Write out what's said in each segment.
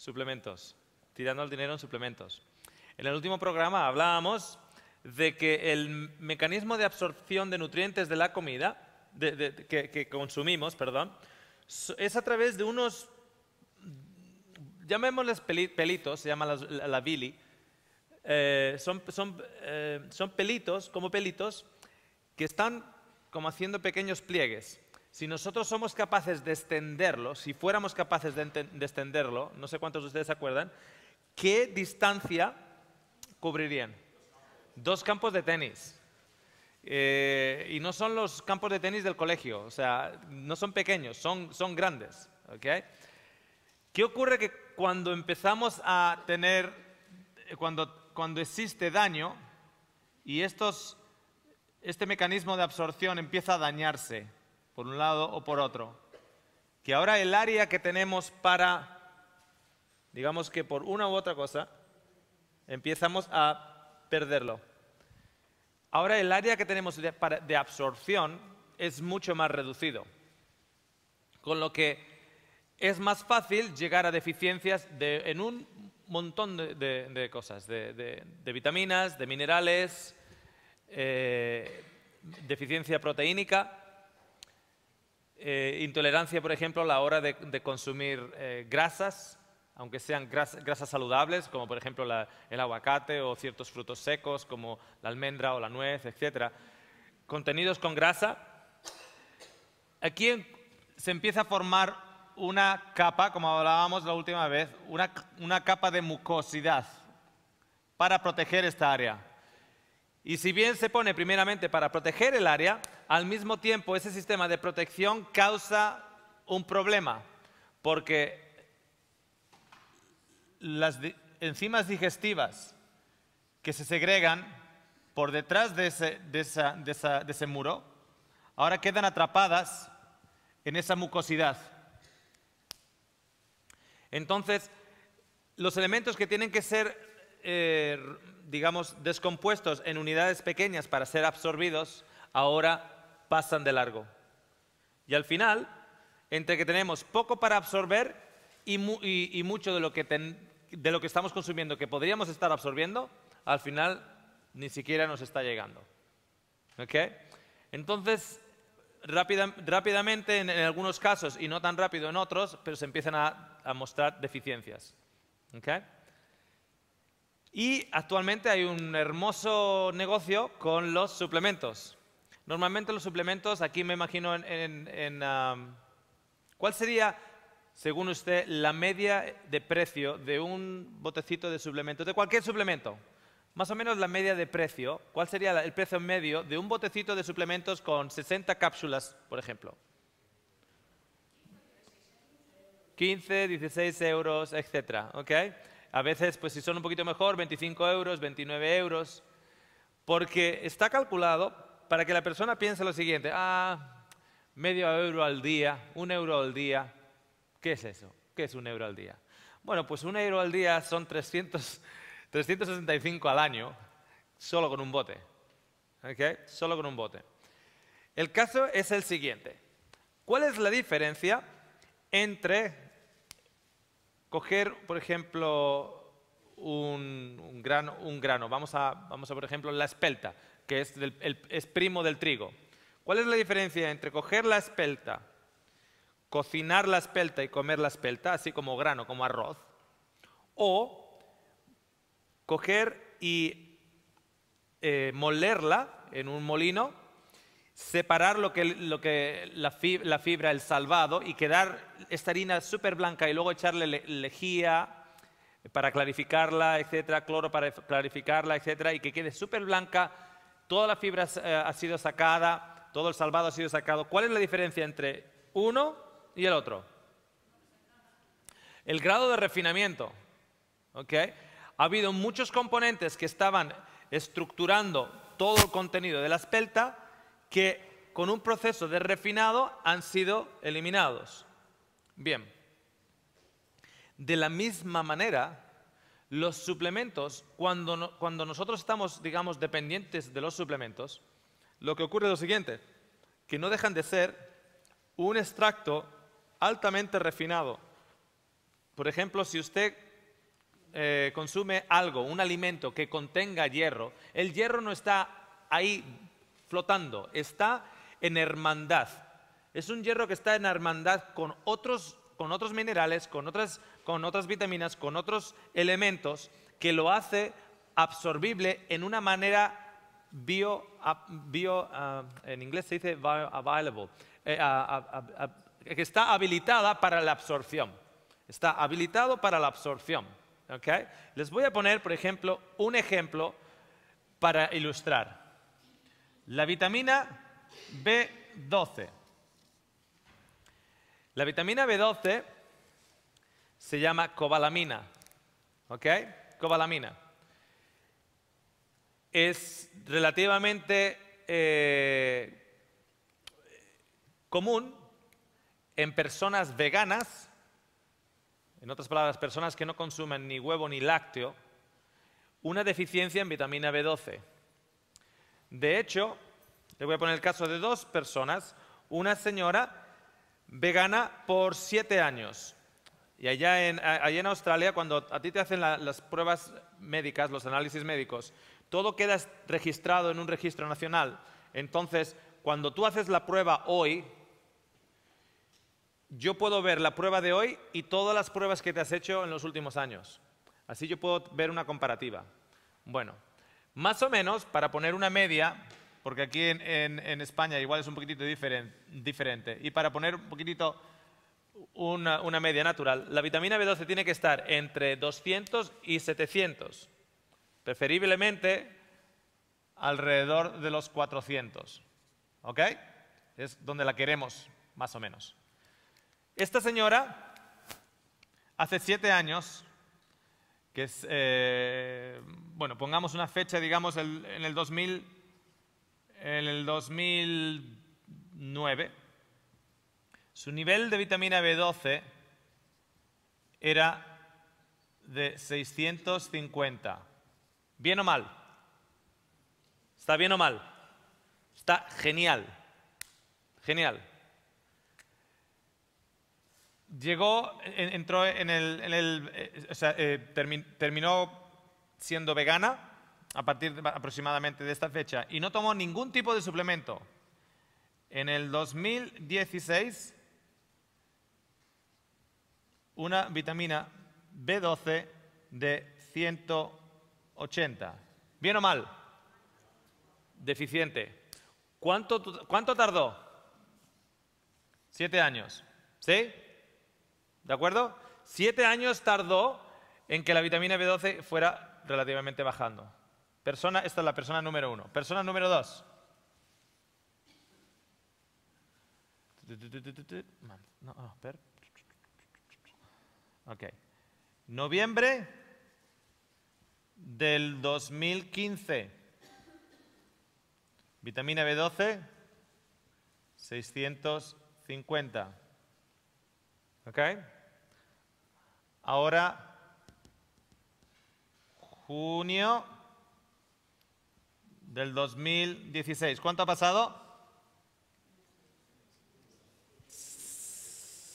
Suplementos. Tirando el dinero en suplementos. En el último programa hablábamos de que el mecanismo de absorción de nutrientes de la comida, que, consumimos, perdón, es a través de unos, llamémosles pelitos, se llama la, la, bili, eh, son, eh, son pelitos, como pelitos, que están como haciendo pequeños pliegues. Si nosotros somos capaces de extenderlo, si fuéramos capaces de, extenderlo, no sé cuántos de ustedes se acuerdan, ¿qué distancia cubrirían? Dos campos de tenis. Eh, y no son los campos de tenis del colegio, o sea, no son pequeños, son, grandes. ¿Qué ocurre que cuando empezamos a tener, eh, cuando, existe daño y este mecanismo de absorción empieza a dañarse? por un lado o por otro, que ahora el área que tenemos para, digamos que por una u otra cosa, empezamos a perderlo. Ahora el área que tenemos de, absorción es mucho más reducido, con lo que es más fácil llegar a deficiencias en un montón de, cosas, de, vitaminas, de minerales, eh, deficiencia proteínica. Eh, intolerancia, por ejemplo, a la hora de, consumir eh, grasas, aunque sean grasas, saludables, como por ejemplo el aguacate o ciertos frutos secos, como la almendra o la nuez, etc. Contenidos con grasa. Aquí se empieza a formar una capa, como hablábamos la última vez, una capa de mucosidad para proteger esta área. Y si bien se pone primeramente para proteger el área, al mismo tiempo ese sistema de protección causa un problema, porque las enzimas digestivas que se segregan por detrás de ese, muro, ahora quedan atrapadas en esa mucosidad. Entonces, los elementos que tienen que ser, eh, digamos, descompuestos en unidades pequeñas para ser absorbidos, ahora pasan de largo. Y al final, entre que tenemos poco para absorber y, mucho de lo, que estamos consumiendo que podríamos estar absorbiendo, al final ni siquiera nos está llegando. ¿Ok? Entonces, rápidamente en, algunos casos y no tan rápido en otros, pero se empiezan a, a mostrar deficiencias. ¿Ok? Y actualmente hay un hermoso negocio con los suplementos. Normalmente los suplementos, aquí me imagino en... ¿Cuál sería, según usted, la media de precio de un botecito de suplementos, de cualquier suplemento? Más o menos la media de precio. ¿Cuál sería el precio medio de un botecito de suplementos con 60 cápsulas, por ejemplo? 15, 16 euros, etc. A veces, pues si son un poquito mejor, 25 euros, 29 euros. Porque está calculado para que la persona piense lo siguiente, ah, medio euro al día, un euro al día, ¿qué es eso? ¿Qué es un euro al día? Bueno, pues un euro al día son 365 al año, solo con un bote. Solo con un bote. El caso es el siguiente. ¿Cuál es la diferencia entre coger, por ejemplo, un, grano, un grano? Vamos a, vamos a, por ejemplo, la espelta que es, el, primo del trigo. ¿Cuál es la diferencia entre coger la espelta, cocinar la espelta y comer la espelta, así como grano, como arroz, o coger y eh, molerla en un molino, separar lo que, la, fibra, el salvado, y quedar esta harina súper blanca y luego echarle lejía para clarificarla, etcétera, cloro para clarificarla, etcétera, y que quede súper blanca toda la fibra eh, ha sido sacada, todo el salvado ha sido sacado. ¿Cuál es la diferencia entre uno y el otro? El grado de refinamiento. ¿okay? Ha habido muchos componentes que estaban estructurando todo el contenido de la espelta que con un proceso de refinado han sido eliminados. Bien, de la misma manera, los suplementos, cuando, nosotros estamos, digamos, dependientes de los suplementos, lo que ocurre es lo siguiente, que no dejan de ser un extracto altamente refinado. Por ejemplo, si usted eh, consume algo, un alimento que contenga hierro, el hierro no está ahí flotando, está en hermandad. Es un hierro que está en hermandad con otros, con otros minerales, con otras con otras vitaminas, con otros elementos, que lo hace absorbible en una manera bio, ah, en inglés se dice bioavailable, eh, que está habilitada para la absorción. Está habilitado para la absorción. Les voy a poner, por ejemplo, un ejemplo para ilustrar. La vitamina B12. La vitamina B12 se llama cobalamina. ¿Ok? Cobalamina. Es relativamente eh, común en personas veganas, en otras palabras, personas que no consumen ni huevo ni lácteo, una deficiencia en vitamina B12. De hecho, le voy a poner el caso de dos personas, una señora vegana por siete años, y allá en, allá en Australia, cuando a ti te hacen las pruebas médicas, los análisis médicos, todo queda registrado en un registro nacional. Entonces, cuando tú haces la prueba hoy, yo puedo ver la prueba de hoy y todas las pruebas que te has hecho en los últimos años. Así yo puedo ver una comparativa. Bueno, más o menos, para poner una media, porque aquí en, España igual es un poquitito diferente, y para poner un poquitito una, media natural, la vitamina B12 tiene que estar entre 200 y 700, preferiblemente alrededor de los 400. ¿Ok? Es donde la queremos, más o menos. Esta señora, hace siete años, que es, eh, bueno, pongamos una fecha, digamos, el, en el 2000, en el 2009, su nivel de vitamina B12 era de 650. ¿Bien o mal? ¿Está bien o mal? Está genial. Genial. Llegó, entró en el, eh, o sea, eh, terminó siendo vegana a partir de aproximadamente de esta fecha y no tomó ningún tipo de suplemento. En el 2016 una vitamina B12 de 180. ¿Bien o mal? Deficiente. ¿Cuánto, tardó? Siete años. ¿Sí? ¿De acuerdo? Siete años tardó en que la vitamina B12 fuera relativamente bajando. Persona, esta es la persona número uno. Persona número dos. No, no, Ok. Noviembre del 2015. Vitamina B12, 650. ¿Ok? Ahora, junio del 2016. ¿Cuánto ha pasado?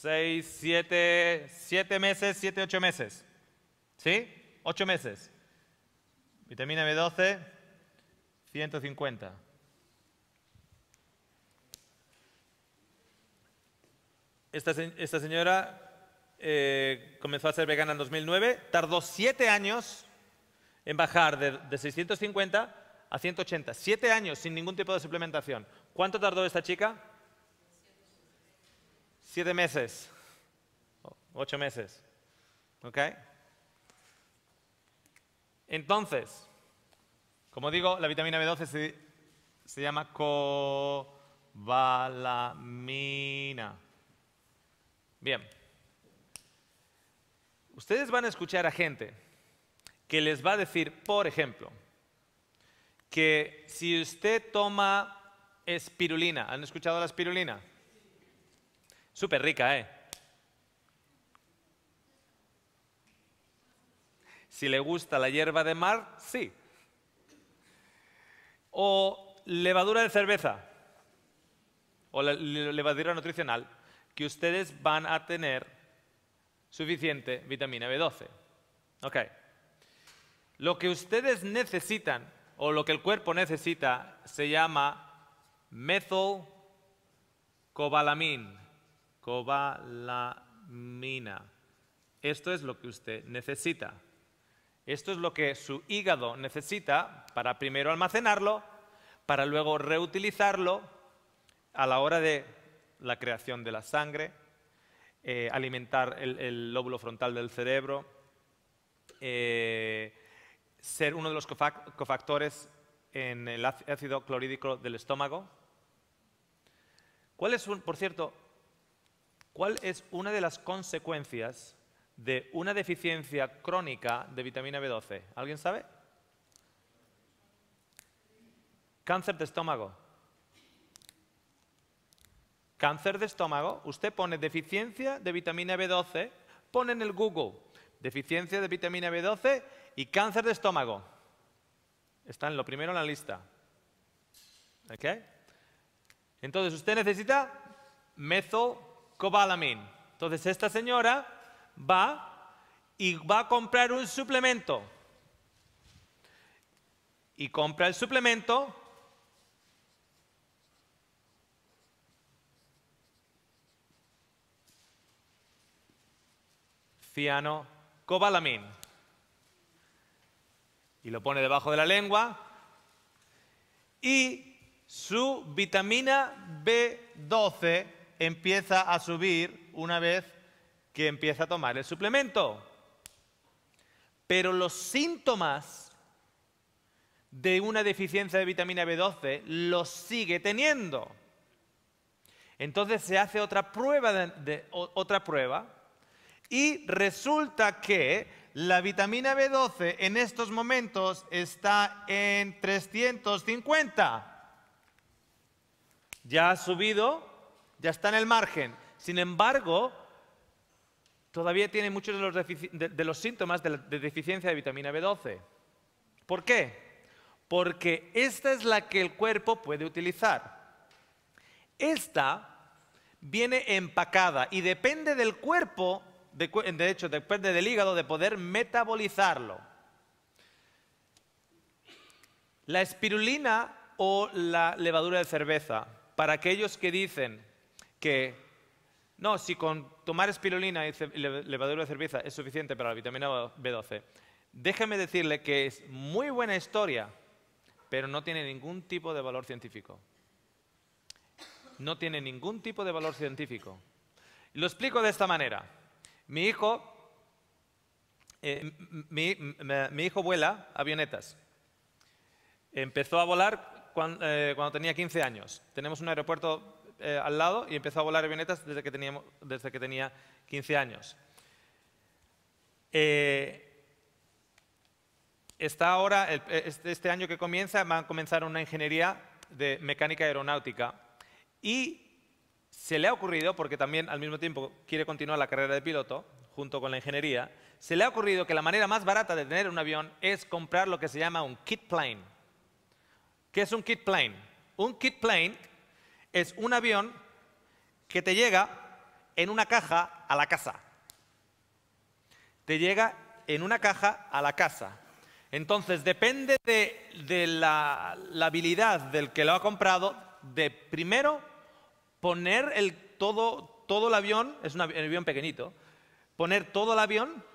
seis, siete, siete meses, siete, ocho meses. ¿Sí? Ocho meses. Vitamina B12, 150. Esta, señora eh, comenzó a ser vegana en 2009, tardó siete años en bajar de, de 650 a 180. Siete años sin ningún tipo de suplementación. ¿Cuánto tardó esta chica? siete meses, ocho meses. ¿Ok? Entonces, como digo, la vitamina B12 se, se llama cobalamina. Bien. Ustedes van a escuchar a gente que les va a decir, por ejemplo, que si usted toma espirulina, ¿han escuchado la espirulina? Súper rica, ¿eh? Si le gusta la hierba de mar, sí. O levadura de cerveza, o levadura nutricional, que ustedes van a tener suficiente vitamina B12. Ok. Lo que ustedes necesitan, o lo que el cuerpo necesita, se llama metilcobalamin. ...cobalamina. Esto es lo que usted necesita. Esto es lo que su hígado necesita para primero almacenarlo, para luego reutilizarlo a la hora de la creación de la sangre, eh, alimentar el, lóbulo frontal del cerebro, eh, ser uno de los cofactores en el ácido clorhídrico del estómago. ¿Cuál es, un, por cierto, ¿Cuál es una de las consecuencias de una deficiencia crónica de vitamina B12? ¿Alguien sabe? Cáncer de estómago. Cáncer de estómago, usted pone deficiencia de vitamina B12, pone en el Google deficiencia de vitamina B12 y cáncer de estómago. Está en lo primero en la lista. ¿Ok? Entonces usted necesita mezo Cobalamin. Entonces esta señora va y va a comprar un suplemento. Y compra el suplemento. Ciano cobalamin. Y lo pone debajo de la lengua. Y su vitamina B12 empieza a subir una vez que empieza a tomar el suplemento. Pero los síntomas de una deficiencia de vitamina B12 los sigue teniendo. Entonces se hace otra prueba, de, otra prueba y resulta que la vitamina B12 en estos momentos está en 350. Ya ha subido ya está en el margen. Sin embargo, todavía tiene muchos de los, síntomas de, deficiencia de vitamina B12. ¿Por qué? Porque esta es la que el cuerpo puede utilizar. Esta viene empacada y depende del cuerpo, de, de, hecho depende del hígado, de poder metabolizarlo. La espirulina o la levadura de cerveza, para aquellos que dicen, que, no, si con tomar espirulina y levadura de cerveza es suficiente para la vitamina B12, déjeme decirle que es muy buena historia, pero no tiene ningún tipo de valor científico. No tiene ningún tipo de valor científico. Lo explico de esta manera. Mi hijo, eh, eh, mi, hijo vuela avionetas. Empezó a volar eh, cuando, tenía 15 años. Tenemos un aeropuerto eh, al lado y empezó a volar avionetas desde que, desde que tenía 15 años. Eh, está ahora, este, este año que comienza, va a comenzar una ingeniería de mecánica aeronáutica y se le ha ocurrido, porque también al mismo tiempo quiere continuar la carrera de piloto junto con la ingeniería, se le ha ocurrido que la manera más barata de tener un avión es comprar lo que se llama un kit plane. ¿Qué es un kit plane? Un kit plane es un avión que te llega en una caja a la casa. Te llega en una caja a la casa. Entonces, depende de, la, habilidad del que lo ha comprado, de primero poner el, todo, todo el avión, es un avión pequeñito, poner todo el avión,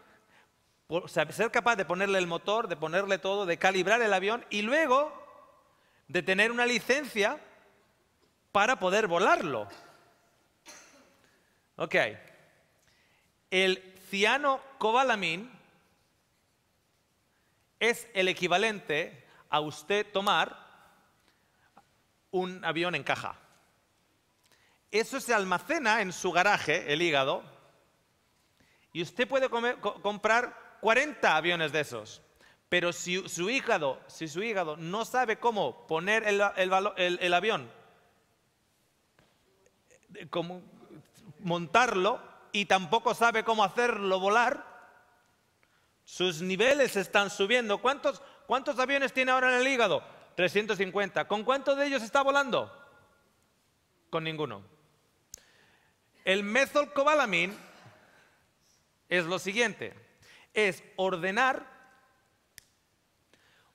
ser capaz de ponerle el motor, de ponerle todo, de calibrar el avión y luego de tener una licencia para poder volarlo. Ok. El cianocobalamin es el equivalente a usted tomar un avión en caja. Eso se almacena en su garaje, el hígado, y usted puede comprar 40 aviones de esos. Pero si su hígado, si su hígado no sabe cómo poner el avión montarlo y tampoco sabe cómo hacerlo volar, sus niveles están subiendo. ¿Cuántos, aviones tiene ahora en el hígado? 350. ¿Con cuántos de ellos está volando? Con ninguno. El methylcobalamin es lo siguiente, es ordenar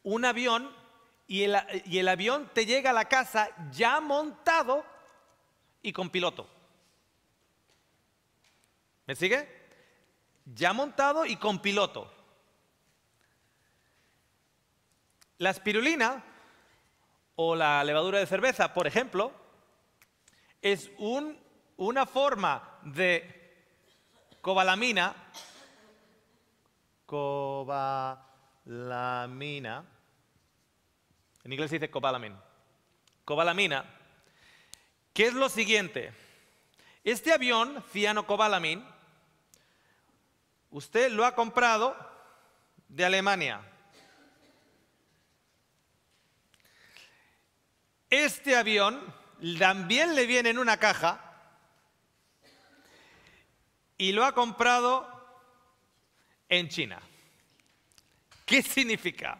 un avión y el avión te llega a la casa ya montado y con piloto. ¿Me sigue? Ya montado y con piloto. La espirulina o la levadura de cerveza, por ejemplo, es un, una forma de cobalamina, cobalamina, en inglés se dice cobalamin, cobalamina, que es lo siguiente. Este avión, Cobalamin, usted lo ha comprado de Alemania. Este avión también le viene en una caja y lo ha comprado en China. ¿Qué significa?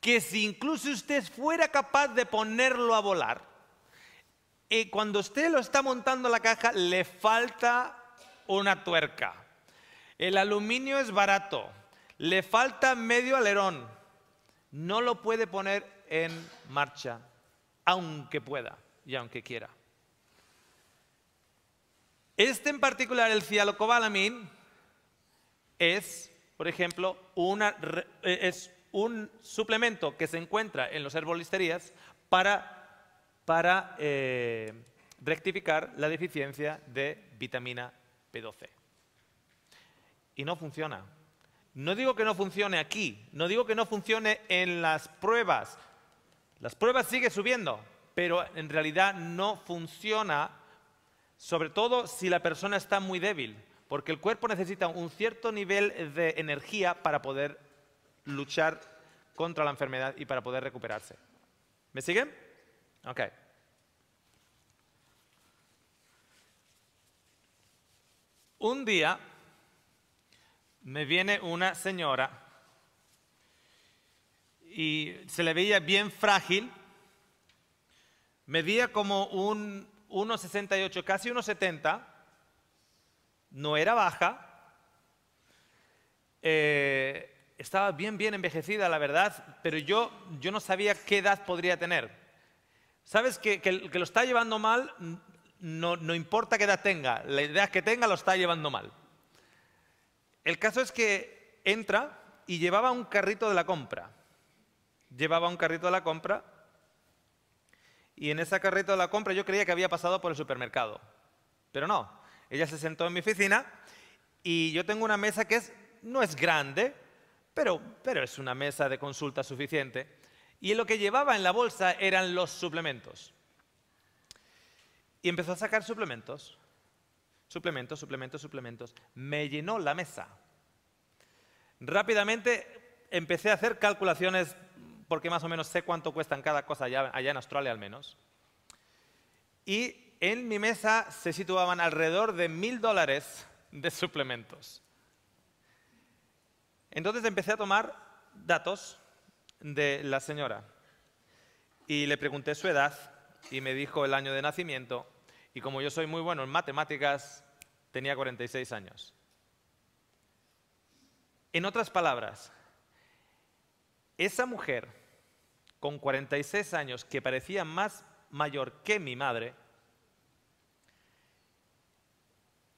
Que si incluso usted fuera capaz de ponerlo a volar, y cuando usted lo está montando la caja, le falta una tuerca. El aluminio es barato. Le falta medio alerón. No lo puede poner en marcha, aunque pueda y aunque quiera. Este en particular, el cialocobalamin, es, por ejemplo, una, eh, es un suplemento que se encuentra en los herbolisterías para para eh, rectificar la deficiencia de vitamina B12. Y no funciona. No digo que no funcione aquí, no digo que no funcione en las pruebas. Las pruebas siguen subiendo, pero en realidad no funciona, sobre todo si la persona está muy débil, porque el cuerpo necesita un cierto nivel de energía para poder luchar contra la enfermedad y para poder recuperarse. ¿Me siguen? Okay. Un día me viene una señora y se le veía bien frágil, medía como un 1,68, casi 1,70, no era baja, eh, estaba bien, bien envejecida, la verdad, pero yo, yo no sabía qué edad podría tener. ¿Sabes que, que, que lo está llevando mal? No, importa qué edad tenga, la idea que tenga lo está llevando mal. El caso es que entra y llevaba un carrito de la compra. Llevaba un carrito de la compra y en ese carrito de la compra yo creía que había pasado por el supermercado. Pero no, ella se sentó en mi oficina y yo tengo una mesa que es, no es grande, pero es una mesa de consulta suficiente. Y lo que llevaba en la bolsa eran los suplementos. Y empezó a sacar suplementos, suplementos, suplementos, suplementos. Me llenó la mesa. Rápidamente empecé a hacer calculaciones porque más o menos sé cuánto cuestan cada cosa allá, allá en Australia al menos. Y en mi mesa se situaban alrededor de mil dólares de suplementos. Entonces empecé a tomar datos de la señora. Y le pregunté su edad y me dijo el año de nacimiento. Y como yo soy muy bueno en matemáticas, tenía 46 años. En otras palabras, esa mujer con 46 años que parecía más mayor que mi madre,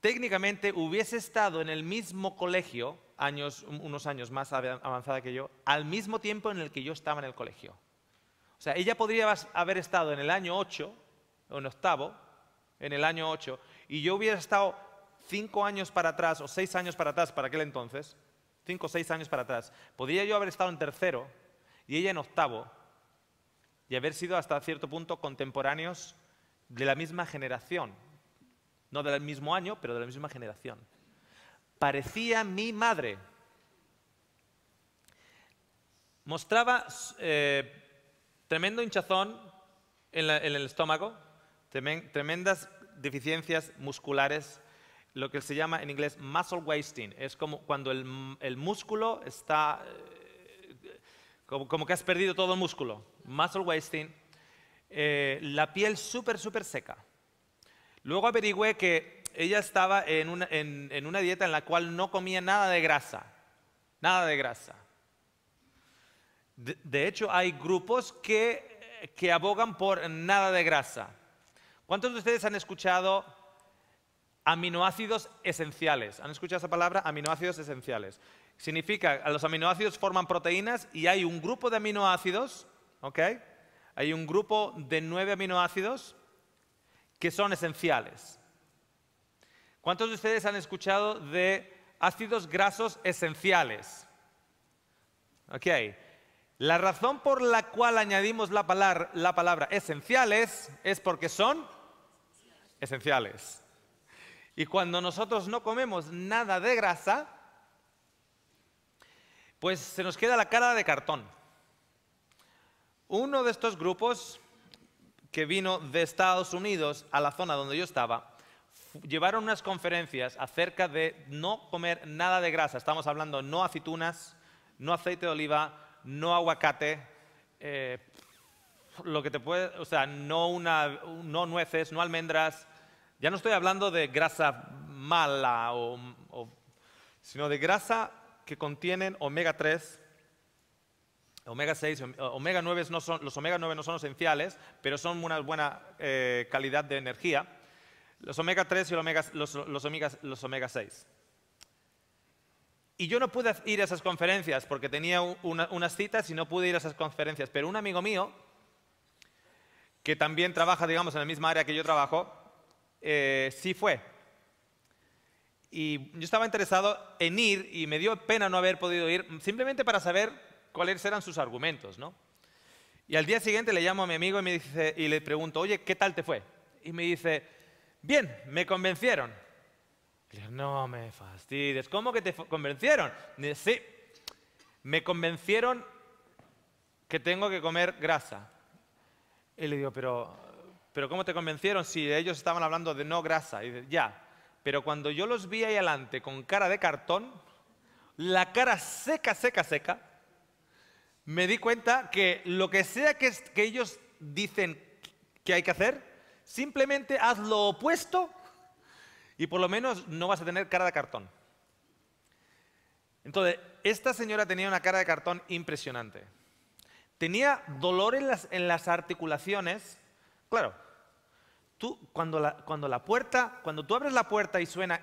técnicamente hubiese estado en el mismo colegio unos años más avanzada que yo, al mismo tiempo en el que yo estaba en el colegio. O sea, ella podría haber estado en el año 8, o en octavo, en el año 8, y yo hubiera estado cinco años para atrás, o seis años para atrás para aquel entonces, cinco o seis años para atrás. Podría yo haber estado en tercero y ella en octavo, y haber sido hasta cierto punto contemporáneos de la misma generación. No del mismo año, pero de la misma generación parecía mi madre. Mostraba eh, tremendo hinchazón en, el estómago, tremendas deficiencias musculares, lo que se llama en inglés muscle wasting. Es como cuando el, músculo está, eh, como, que has perdido todo el músculo. Muscle wasting. Eh, la piel súper, súper seca. Luego averigüé que ella estaba en una, dieta en la cual no comía nada de grasa, nada de grasa. De, hecho, hay grupos que, que abogan por nada de grasa. ¿Cuántos de ustedes han escuchado aminoácidos esenciales? ¿Han escuchado esa palabra? Aminoácidos esenciales. Significa, los aminoácidos forman proteínas y hay un grupo de aminoácidos, Hay un grupo de nueve aminoácidos que son esenciales. ¿Cuántos de ustedes han escuchado de ácidos grasos esenciales? Ok. La razón por la cual añadimos la palabra, la palabra esenciales es porque son esenciales. Y cuando nosotros no comemos nada de grasa, pues se nos queda la cara de cartón. Uno de estos grupos que vino de Estados Unidos a la zona donde yo estaba, llevaron unas conferencias acerca de no comer nada de grasa. Estamos hablando no aceitunas, no aceite de oliva, no aguacate, eh, lo que te puede, o sea, no, una, no nueces, no almendras. Ya no estoy hablando de grasa mala, sino de grasa que contienen omega 3, omega 6, omega 9 no son, los omega 9 no son esenciales, pero son una buena eh, calidad de energía los omega 3 y los omega, los, omega, 6. Y yo no pude ir a esas conferencias porque tenía unas citas y no pude ir a esas conferencias, pero un amigo mío, que también trabaja, digamos, en la misma área que yo trabajo, eh, sí fue. Y yo estaba interesado en ir y me dio pena no haber podido ir, simplemente para saber cuáles eran sus argumentos, ¿no? Y al día siguiente le llamo a mi amigo y, me dice, y le pregunto, oye, ¿qué tal te fue? Y me dice, bien, me convencieron. No me fastidies, ¿cómo que te convencieron? Sí, me convencieron que tengo que comer grasa. Y le digo, pero, pero ¿cómo te convencieron si ellos estaban hablando de no grasa? Y dice, ya, pero cuando yo los vi ahí adelante con cara de cartón, la cara seca, seca, seca, me di cuenta que lo que sea que ellos dicen que hay que hacer, Simplemente haz lo opuesto y por lo menos no vas a tener cara de cartón. Entonces, esta señora tenía una cara de cartón impresionante. Tenía dolor en las, articulaciones. Claro, tú, cuando, la, cuando la puerta, cuando tú abres la puerta y suena,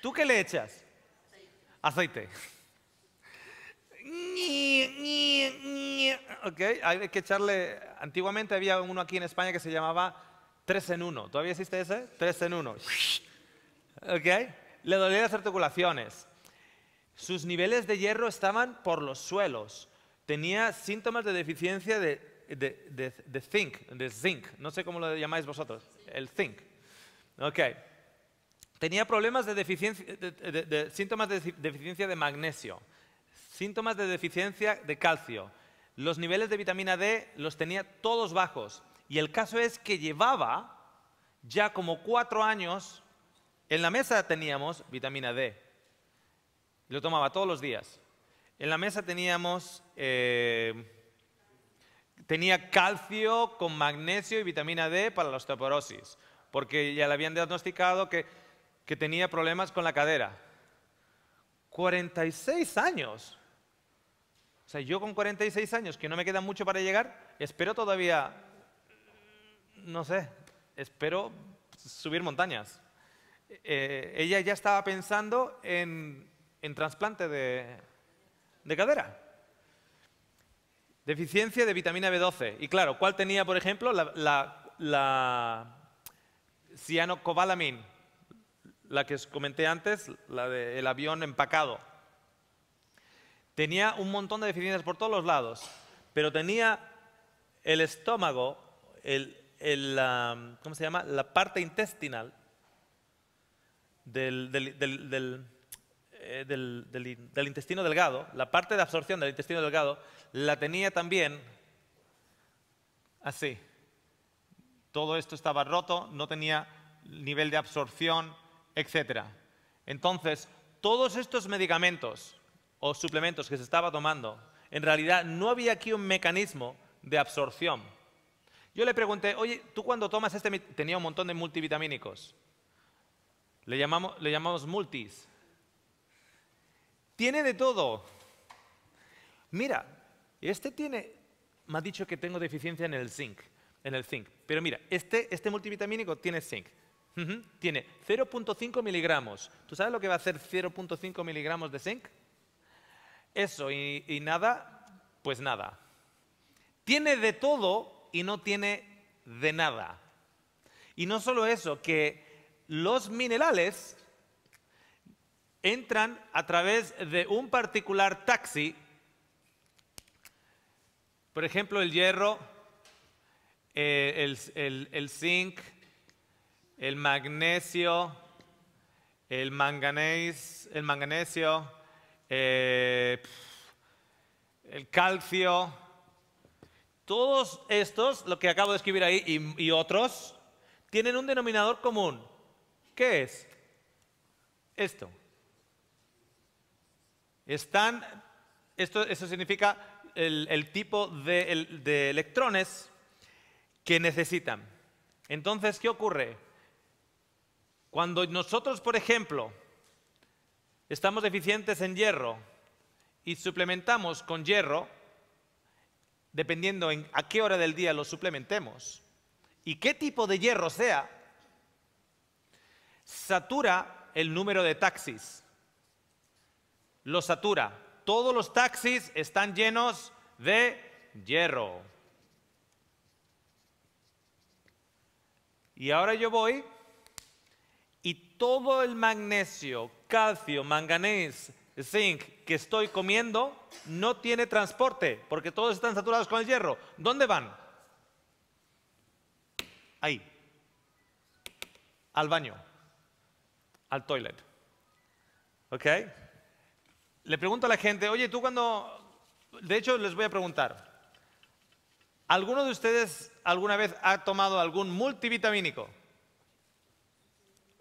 ¿tú qué le echas? Aceite hay que echarle... Antiguamente había uno aquí en España que se llamaba 3 en 1. ¿Todavía existe ese? 3 en 1. Ok, le dolían las articulaciones. Sus niveles de hierro estaban por los suelos. Tenía síntomas de deficiencia de, zinc, No sé cómo lo llamáis vosotros. El zinc. Ok. Tenía problemas de, deficiencia, síntomas de deficiencia de magnesio. Síntomas de deficiencia de calcio. Los niveles de vitamina D los tenía todos bajos. Y el caso es que llevaba ya como cuatro años, en la mesa teníamos vitamina D. Lo tomaba todos los días. En la mesa teníamos, eh, tenía calcio con magnesio y vitamina D para la osteoporosis, porque ya le habían diagnosticado que, que tenía problemas con la cadera. 46 años. O sea, yo con 46 años, que no me queda mucho para llegar, espero todavía, no sé, espero subir montañas. Eh, ella ya estaba pensando en, en trasplante de, cadera. Deficiencia de vitamina B12. Y claro, ¿cuál tenía, por ejemplo, la, la, la La que os comenté antes, la del avión empacado. Tenía un montón de deficiencias por todos los lados, pero tenía el estómago, el, la, ¿cómo se llama? la parte intestinal del, eh, del, del, del intestino delgado, la parte de absorción del intestino delgado, la tenía también así. Todo esto estaba roto, no tenía nivel de absorción, etc. Entonces, todos estos medicamentos o suplementos que se estaba tomando, en realidad no había aquí un mecanismo de absorción. Yo le pregunté, oye, tú cuando tomas este, tenía un montón de multivitamínicos, le llamamos, le llamamos multis, tiene de todo. Mira, este tiene, me ha dicho que tengo deficiencia en el zinc, en el zinc. Pero mira, este, este multivitamínico tiene zinc. Tiene 0.5 miligramos. ¿Tú sabes lo que va a hacer 0.5 miligramos de zinc? eso y, nada, pues nada. Tiene de todo y no tiene de nada. Y no solo eso, que los minerales entran a través de un particular taxi, por ejemplo el hierro, eh, el, zinc, el magnesio, el manganés, el manganesio, eh, el calcio, todos estos, lo que acabo de escribir ahí y, otros, tienen un denominador común. ¿Qué es? Esto. Están, esto, significa el, tipo de electrones que necesitan. Entonces, ¿qué ocurre? Cuando nosotros, por ejemplo, estamos deficientes en hierro y suplementamos con hierro, dependiendo en a qué hora del día lo suplementemos y qué tipo de hierro sea, satura el número de taxis. Lo satura. Todos los taxis están llenos de hierro. Y ahora yo voy y todo el magnesio, calcio, manganés, zinc que estoy comiendo no tiene transporte porque todos están saturados con el hierro. ¿Dónde van? Ahí. Al baño. Al toilet. ¿Ok? Le pregunto a la gente, oye, tú cuando... De hecho, les voy a preguntar. ¿Alguno de ustedes alguna vez ha tomado algún multivitamínico?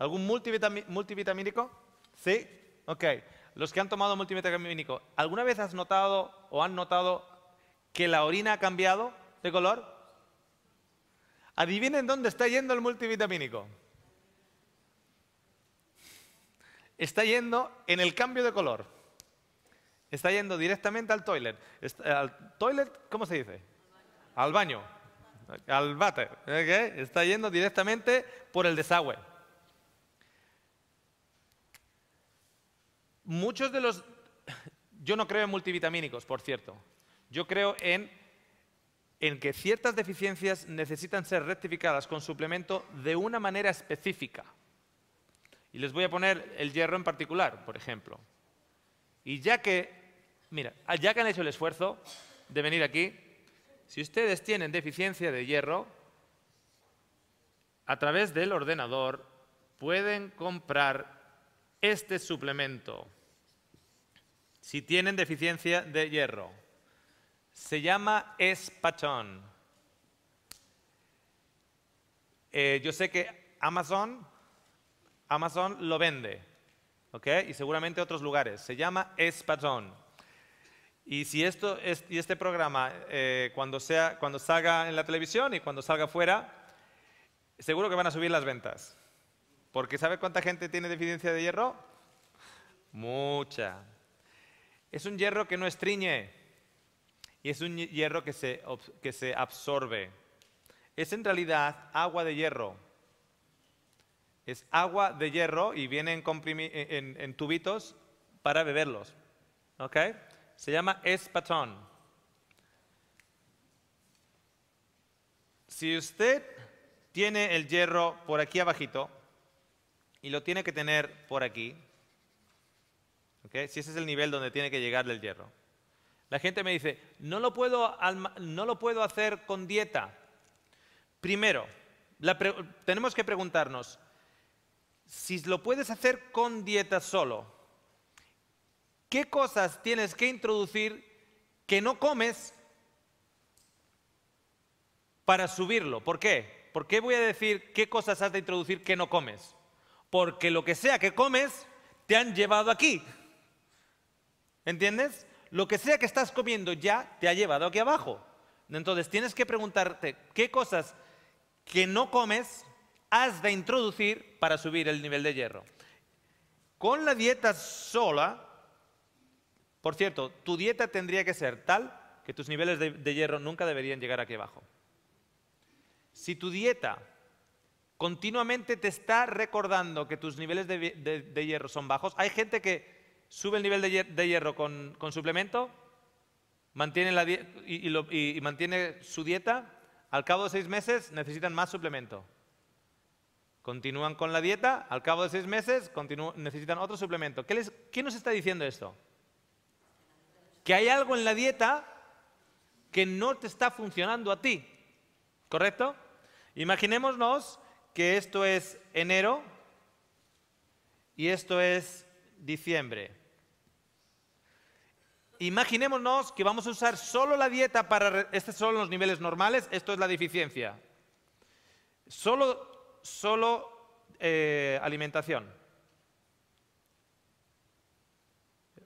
¿Algún multivitamínico? ¿Sí? Ok. Los que han tomado multivitamínico, ¿alguna vez has notado o han notado que la orina ha cambiado de color? Adivinen dónde está yendo el multivitamínico. Está yendo en el cambio de color. Está yendo directamente al toilet. ¿Al toilet cómo se dice? Al baño. Al váter. Está yendo directamente por el desagüe. Muchos de los... Yo no creo en multivitamínicos, por cierto. Yo creo en, que ciertas deficiencias necesitan ser rectificadas con suplemento de una manera específica. Y les voy a poner el hierro en particular, por ejemplo. Y ya que, mira, ya que han hecho el esfuerzo de venir aquí, si ustedes tienen deficiencia de hierro, a través del ordenador pueden comprar este suplemento, si tienen deficiencia de hierro, se llama espachón. Eh, yo sé que Amazon, Amazon lo vende, ¿ok? Y seguramente otros lugares. Se llama espachón. Y si esto, y este programa, eh, cuando, sea, cuando salga en la televisión y cuando salga fuera, seguro que van a subir las ventas. Porque ¿sabe cuánta gente tiene deficiencia de hierro? Mucha. Es un hierro que no estriñe y es un hierro que se, absorbe. Es en realidad agua de hierro. Es agua de hierro y viene en, en tubitos para beberlos. ¿Ok? Se llama espatón. Si usted tiene el hierro por aquí abajito, y lo tiene que tener por aquí. Si ese es el nivel donde tiene que llegar el hierro. La gente me dice, no lo puedo, no lo puedo hacer con dieta. Primero, tenemos que preguntarnos, si lo puedes hacer con dieta solo, ¿qué cosas tienes que introducir que no comes para subirlo? ¿Por qué? ¿Por qué voy a decir qué cosas has de introducir que no comes? porque lo que sea que comes, te han llevado aquí. ¿Entiendes? Lo que sea que estás comiendo ya te ha llevado aquí abajo. Entonces tienes que preguntarte qué cosas que no comes has de introducir para subir el nivel de hierro. Con la dieta sola, por cierto, tu dieta tendría que ser tal que tus niveles de, de hierro nunca deberían llegar aquí abajo. Si tu dieta continuamente te está recordando que tus niveles de, hierro son bajos. Hay gente que sube el nivel de, hierro con, suplemento mantiene la y, mantiene su dieta, al cabo de seis meses necesitan más suplemento. Continúan con la dieta, al cabo de seis meses necesitan otro suplemento. ¿Qué, nos está diciendo esto? Que hay algo en la dieta que no te está funcionando a ti, ¿correcto? Imaginémonos que esto es enero y esto es diciembre. Imaginémonos que vamos a usar solo la dieta para... Estos son los niveles normales, esto es la deficiencia. Solo, solo eh, alimentación.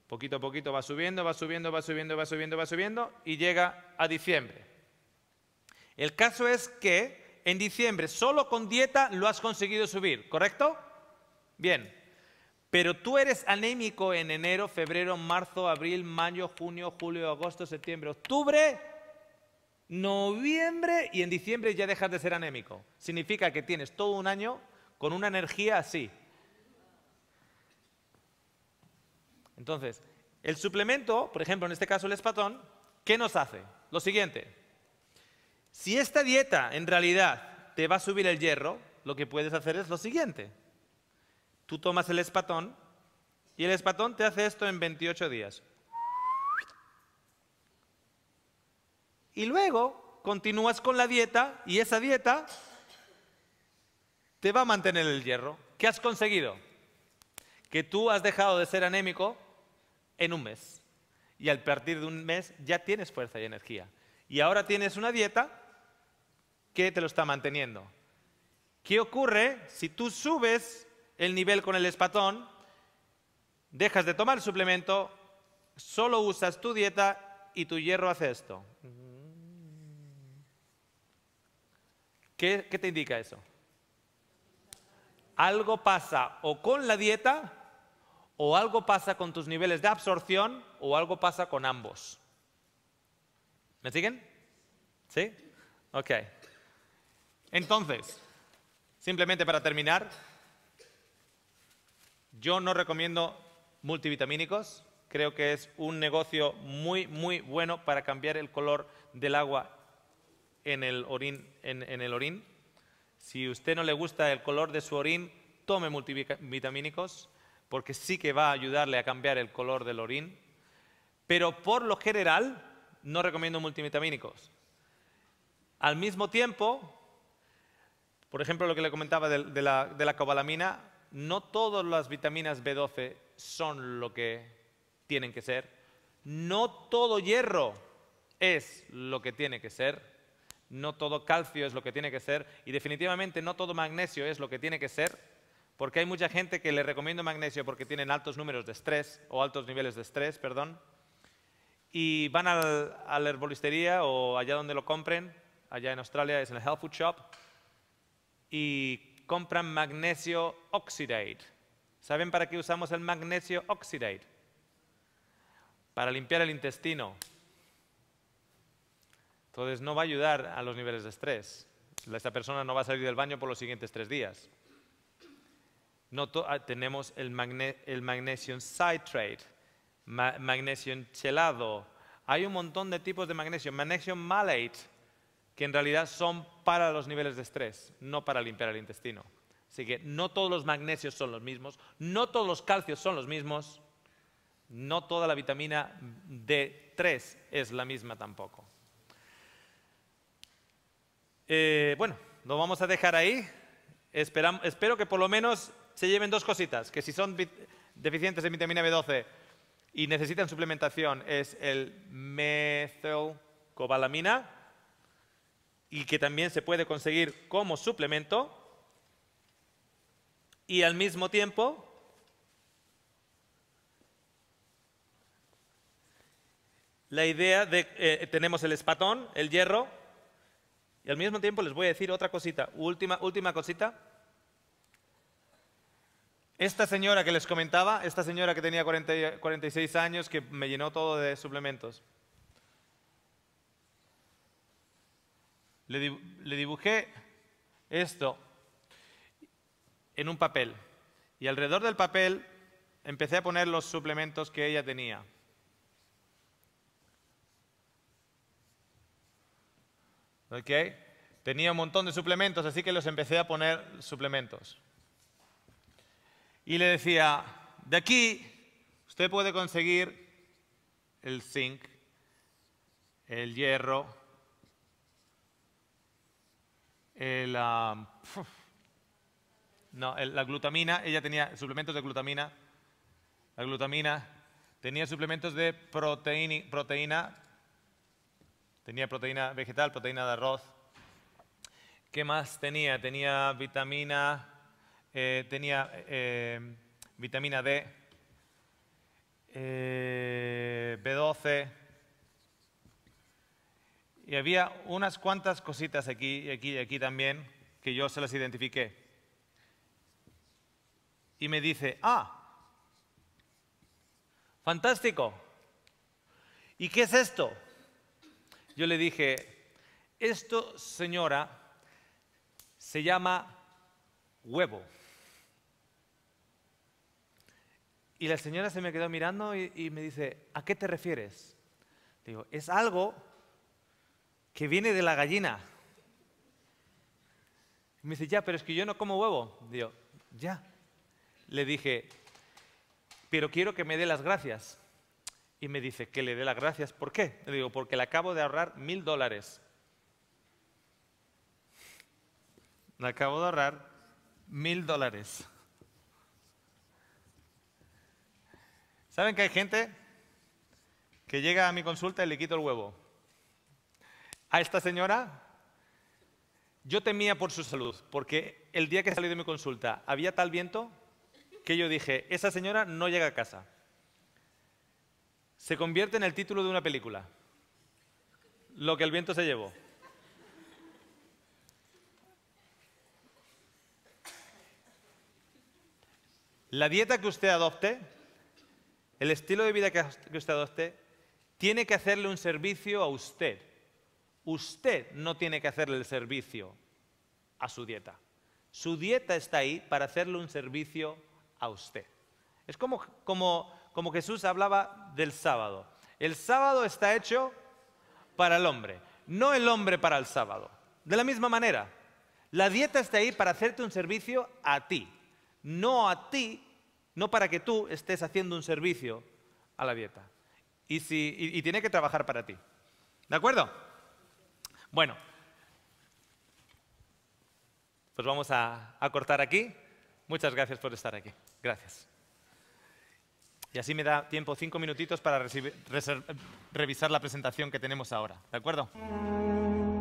Poquito a poquito va subiendo, va subiendo, va subiendo, va subiendo, va subiendo y llega a diciembre. El caso es que en diciembre solo con dieta lo has conseguido subir, ¿correcto? Bien. Pero tú eres anémico en enero, febrero, marzo, abril, mayo, junio, julio, agosto, septiembre, octubre, noviembre y en diciembre ya dejas de ser anémico. Significa que tienes todo un año con una energía así. Entonces, el suplemento, por ejemplo, en este caso el espatón, ¿qué nos hace? Lo siguiente. Si esta dieta en realidad te va a subir el hierro, lo que puedes hacer es lo siguiente. Tú tomas el espatón y el espatón te hace esto en 28 días. Y luego continúas con la dieta y esa dieta te va a mantener el hierro. ¿Qué has conseguido? Que tú has dejado de ser anémico en un mes. Y al partir de un mes ya tienes fuerza y energía. Y ahora tienes una dieta ¿Qué te lo está manteniendo? ¿Qué ocurre si tú subes el nivel con el espatón, dejas de tomar el suplemento, solo usas tu dieta y tu hierro hace esto? ¿Qué, ¿Qué, te indica eso? Algo pasa o con la dieta, o algo pasa con tus niveles de absorción, o algo pasa con ambos. ¿Me siguen? ¿Sí? Ok. Entonces, simplemente para terminar, yo no recomiendo multivitamínicos. Creo que es un negocio muy, muy bueno para cambiar el color del agua en el orín. En, en Si usted no le gusta el color de su orín, tome multivitamínicos, porque sí que va a ayudarle a cambiar el color del orín. Pero por lo general, no recomiendo multivitamínicos. Al mismo tiempo, por ejemplo, lo que le comentaba de, la, cobalamina, no todas las vitaminas B12 son lo que tienen que ser. No todo hierro es lo que tiene que ser. No todo calcio es lo que tiene que ser. Y definitivamente no todo magnesio es lo que tiene que ser. Porque hay mucha gente que le recomiendo magnesio porque tienen altos números de estrés o altos niveles de estrés, perdón. Y van a la herbolistería o allá donde lo compren, allá en Australia es en el Health Food Shop, y compran magnesio oxidate. ¿Saben para qué usamos el magnesio oxidate? Para limpiar el intestino. Entonces no va a ayudar a los niveles de estrés. Esta persona no va a salir del baño por los siguientes tres días. No ah, tenemos el, magnesio citrate, magnesio magnesium Hay un montón de tipos de magnesio. Magnesio malate que en realidad son para los niveles de estrés, no para limpiar el intestino. Así que no todos los magnesios son los mismos, no todos los calcios son los mismos, no toda la vitamina D3 es la misma tampoco. Eh, bueno, lo vamos a dejar ahí. espero que por lo menos se lleven dos cositas, que si son deficientes en vitamina B12 y necesitan suplementación es el metilcobalamina y que también se puede conseguir como suplemento y al mismo tiempo la idea de eh, tenemos el espatón, el hierro y al mismo tiempo les voy a decir otra cosita, última última cosita. Esta señora que les comentaba, esta señora que tenía 46 años que me llenó todo de suplementos. le, dibujé esto en un papel y alrededor del papel empecé a poner los suplementos que ella tenía. ¿Ok? Tenía un montón de suplementos, así que los empecé a poner suplementos. Y le decía, de aquí usted puede conseguir el zinc, el hierro, Um, no, la glutamina, ella tenía suplementos de glutamina, la glutamina, tenía suplementos de proteína, tenía proteína vegetal, proteína de arroz. ¿Qué más tenía? Tenía vitamina, eh, tenía eh, vitamina D, eh, B12, y había unas cuantas cositas aquí y aquí y aquí también que yo se las identifiqué. Y me dice, ah, fantástico. ¿Y qué es esto? Yo le dije, esto, señora, se llama huevo. Y la señora se me quedó mirando y, y me dice, ¿a qué te refieres? Digo, es algo que viene de la gallina. me dice, ya, pero es que yo no como huevo. Digo, ya. Le dije, pero quiero que me dé las gracias. Y me dice, que le dé las gracias. ¿Por qué? Le digo, porque le acabo de ahorrar mil dólares. Le acabo de ahorrar mil dólares. ¿Saben que hay gente que llega a mi consulta y le quito el huevo? a esta señora, yo temía por su salud, porque el día que salí de mi consulta había tal viento que yo dije, esa señora no llega a casa. Se convierte en el título de una película, lo que el viento se llevó. La dieta que usted adopte, el estilo de vida que usted adopte, tiene que hacerle un servicio a usted. Usted no tiene que hacerle el servicio a su dieta. Su dieta está ahí para hacerle un servicio a usted. Es como, Jesús hablaba del sábado. El sábado está hecho para el hombre, no el hombre para el sábado. De la misma manera, la dieta está ahí para hacerte un servicio a ti, no a ti, no para que tú estés haciendo un servicio a la dieta. Y, si, y tiene que trabajar para ti. ¿De acuerdo? Bueno, pues vamos a, cortar aquí. Muchas gracias por estar aquí. Gracias. Y así me da tiempo cinco minutitos para revisar la presentación que tenemos ahora. ¿De acuerdo?